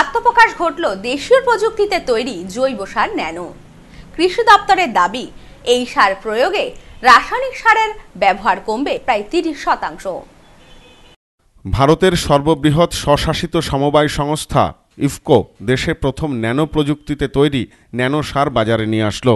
আত্মপ্রকাশ ঘটল দেশীয় প্রযুক্তিতে তৈরি জৈব সার ন্যানো কৃষি দপ্তরের দাবি এই সার প্রয়োগে রাসায়নিক সারের ব্যবহার কমবে প্রায় তিরিশ শতাংশ ভারতের সর্ববৃহৎ স্বশাসিত সমবায় সংস্থা ইফকো দেশে প্রথম ন্যানো প্রযুক্তিতে তৈরি ন্যানো সার বাজারে নিয়ে আসলো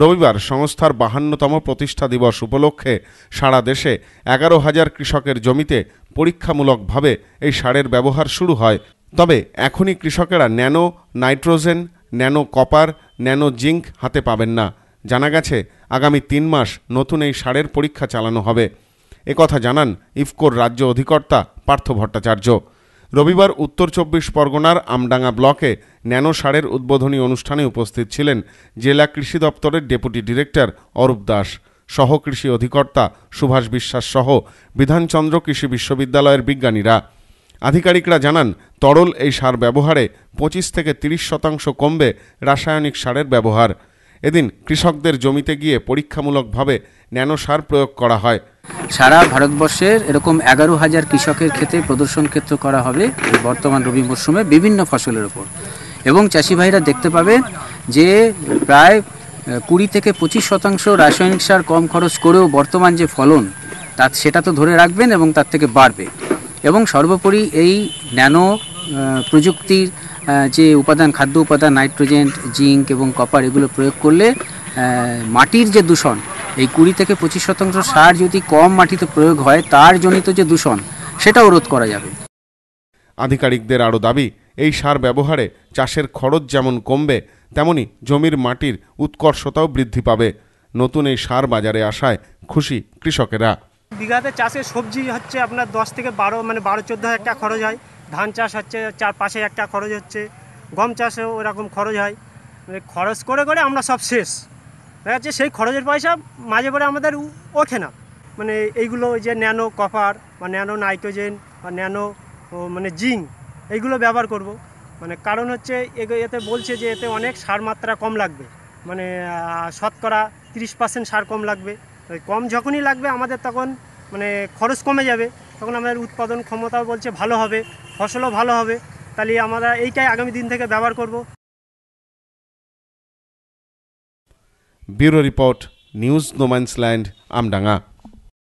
রবিবার সংস্থার বাহান্নতম প্রতিষ্ঠা দিবস উপলক্ষে সারা দেশে এগারো হাজার কৃষকের জমিতে পরীক্ষামূলকভাবে এই সারের ব্যবহার শুরু হয় তবে এখনই কৃষকেরা nano nitrogen nano copper nano zinc হাতে পাবেন না জানা গেছে আগামী তিন মাস নতুন এই সারের পরীক্ষা চালানো হবে একথা জানান ইফকোর রাজ্য অধিকর্তা পার্থ ভট্টাচার্য রবিবার উত্তর চব্বিশ পরগনার আমডাঙ্গা ব্লকে ন্যানো সারের উদ্বোধনী অনুষ্ঠানে উপস্থিত ছিলেন জেলা কৃষি দপ্তরের ডেপুটি ডিরেক্টর অরূপ দাস সহ কৃষি অধিকর্তা সুভাষ বিশ্বাস সহ বিধানচন্দ্র কৃষি বিশ্ববিদ্যালয়ের বিজ্ঞানীরা আধিকারিকরা জানান তরল এই সার ব্যবহারে পঁচিশ থেকে ৩০ শতাংশ কমবে রাসায়নিক সারের ব্যবহার এদিন কৃষকদের জমিতে গিয়ে পরীক্ষামূলকভাবে ন্যানো সার প্রয়োগ করা হয় সারা ভারতবর্ষের এরকম এগারো হাজার কৃষকের ক্ষেত্রে প্রদর্শন ক্ষেত্র করা হবে বর্তমান রবি মরশুমে বিভিন্ন ফসলের উপর এবং চাষি ভাইরা দেখতে পাবেন যে প্রায় কুড়ি থেকে পঁচিশ শতাংশ রাসায়নিক সার কম খরচ করেও বর্তমান যে ফলন তা সেটা তো ধরে রাখবেন এবং তার থেকে বাড়বে এবং সর্বোপরি এই ন্যানো প্রযুক্তির যে উপাদান খাদ্য উপাদান নাইট্রোজেন জিঙ্ক এবং কপার এগুলো প্রয়োগ করলে মাটির যে দূষণ এই কুড়ি থেকে পঁচিশ শতাংশ সার যদি কম মাটিতে প্রয়োগ হয় তার জনিত যে দূষণ সেটাও রোধ করা যাবে আধিকারিকদের আরও দাবি এই সার ব্যবহারে চাষের খরচ যেমন কমবে তেমনি জমির মাটির উৎকর্ষতাও বৃদ্ধি পাবে নতুন এই সার বাজারে আসায় খুশি কৃষকেরা বিঘাতে চাষে সবজি হচ্ছে আপনার দশ থেকে বারো মানে বারো চোদ্দো হাজার টাকা খরচ হয় ধান চাষ হচ্ছে চার পাশে একটা খরচ হচ্ছে গম চাষেও ওরকম খরচ হয় মানে খরচ করে করে আমরা সব শেষ দেখা যাচ্ছে সেই খরচের পয়সা মাঝে পরে আমাদের ওঠে না মানে এইগুলো যে ন্যানো কপার বা ন্যানো নাইট্রোজেন বা ন্যানো মানে জিঙ্ক এইগুলো ব্যবহার করব মানে কারণ হচ্ছে এতে বলছে যে এতে অনেক সার মাত্রা কম লাগবে মানে শতকরা তিরিশ পার্সেন্ট সার কম লাগবে কম যখনই লাগবে আমাদের তখন মানে খরচ কমে যাবে তখন আমাদের উৎপাদন ক্ষমতাও বলছে ভালো হবে ফসলও ভালো হবে তাহলে আমরা এইটাই আগামী দিন থেকে ব্যবহার করব bureau report news no man's land Amdanga